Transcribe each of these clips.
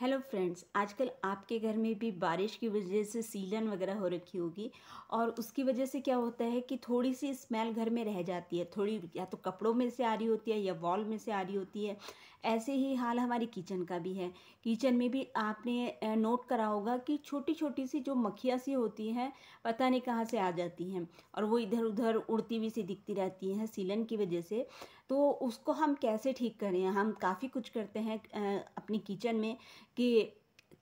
hello friends आजकल आपके घर में भी बारिश की वजह से सीलन वगैरह हो रखी होगी और उसकी वजह से क्या होता है कि थोड़ी सी स्मेल घर में रह जाती है थोड़ी या तो कपड़ों में से आ रही होती है या वॉल में से आ रही होती है ऐसे ही हाल हमारी किचन का भी है किचन में भी आपने नोट करा होगा कि छोटी छोटी सी जो मक्खियाँ सी होती हैं पता नहीं कहाँ से आ जाती हैं और वो इधर उधर उड़ती हुई सी दिखती रहती हैं सीलन की वजह से तो उसको हम कैसे ठीक करें हम काफ़ी कुछ करते हैं अपनी किचन में कि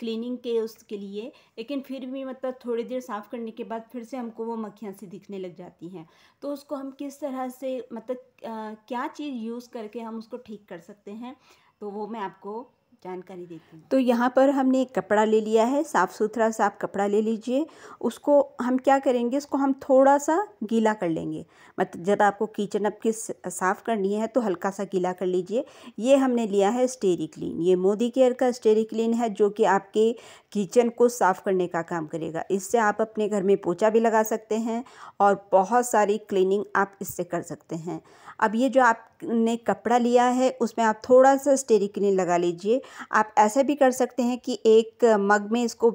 क्लीनिंग के उसके लिए लेकिन फिर भी मतलब थोड़ी देर साफ़ करने के बाद फिर से हमको वो मक्खियाँ सी दिखने लग जाती हैं तो उसको हम किस तरह से मतलब क्या चीज़ यूज़ करके हम उसको ठीक कर सकते हैं तो वो मैं आपको जानकारी देती हूँ तो यहाँ पर हमने एक कपड़ा ले लिया है साफ़ सुथरा सा आप कपड़ा ले लीजिए उसको हम क्या करेंगे उसको हम थोड़ा सा गीला कर लेंगे मतलब जब आपको किचन की साफ़ करनी है तो हल्का सा गीला कर लीजिए ये हमने लिया है स्टेरी क्लीन ये मोदी केयर का स्टेरी क्लीन है जो कि आपके किचन को साफ़ करने का काम करेगा इससे आप अपने घर में पोचा भी लगा सकते हैं और बहुत सारी क्लीनिंग आप इससे कर सकते हैं अब ये जो आपने कपड़ा लिया है उसमें आप थोड़ा सा स्टेरी क्लीन लगा लीजिए आप ऐसे भी कर सकते हैं कि एक मग में इसको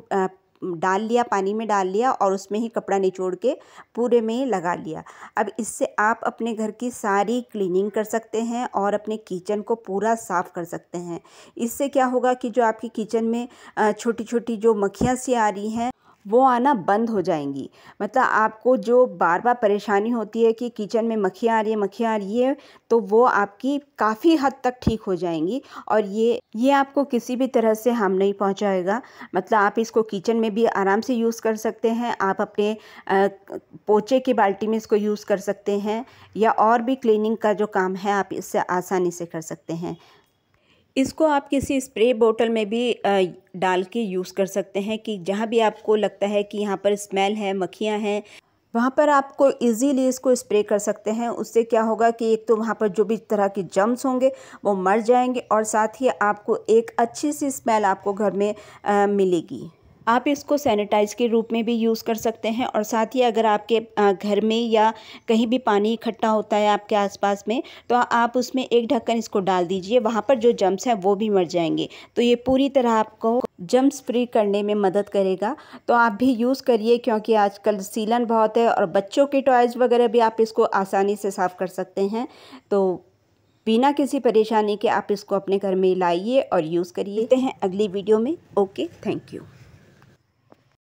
डाल लिया पानी में डाल लिया और उसमें ही कपड़ा निचोड़ के पूरे में लगा लिया अब इससे आप अपने घर की सारी क्लीनिंग कर सकते हैं और अपने किचन को पूरा साफ़ कर सकते हैं इससे क्या होगा कि जो आपकी किचन में छोटी छोटी जो मक्खियाँ सी आ रही हैं वो आना बंद हो जाएंगी मतलब आपको जो बार बार परेशानी होती है कि किचन में मक्खियाँ आ रही है मक्खियाँ आ रही है तो वो आपकी काफ़ी हद तक ठीक हो जाएंगी और ये ये आपको किसी भी तरह से हार्म नहीं पहुँचाएगा मतलब आप इसको किचन में भी आराम से यूज़ कर सकते हैं आप अपने पोचे की बाल्टी में इसको यूज़ कर सकते हैं या और भी क्लीनिंग का जो काम है आप इससे आसानी से कर सकते हैं इसको आप किसी स्प्रे बोतल में भी डाल के यूज़ कर सकते हैं कि जहाँ भी आपको लगता है कि यहाँ पर स्मेल है मक्खियाँ हैं वहाँ पर आपको इजीली इसको स्प्रे कर सकते हैं उससे क्या होगा कि एक तो वहाँ पर जो भी तरह के जम्स होंगे वो मर जाएंगे और साथ ही आपको एक अच्छी सी स्मेल आपको घर में आ, मिलेगी आप इसको सैनिटाइज के रूप में भी यूज़ कर सकते हैं और साथ ही अगर आपके घर में या कहीं भी पानी इकट्ठा होता है आपके आसपास में तो आप उसमें एक ढक्कन इसको डाल दीजिए वहाँ पर जो जम्स हैं वो भी मर जाएंगे तो ये पूरी तरह आपको जम्स फ्री करने में मदद करेगा तो आप भी यूज़ करिए क्योंकि आजकल सीलन बहुत है और बच्चों के टॉयज़ वगैरह भी आप इसको आसानी से साफ़ कर सकते हैं तो बिना किसी परेशानी के आप इसको अपने घर में लाइए और यूज़ करिए हैं अगली वीडियो में ओके थैंक यू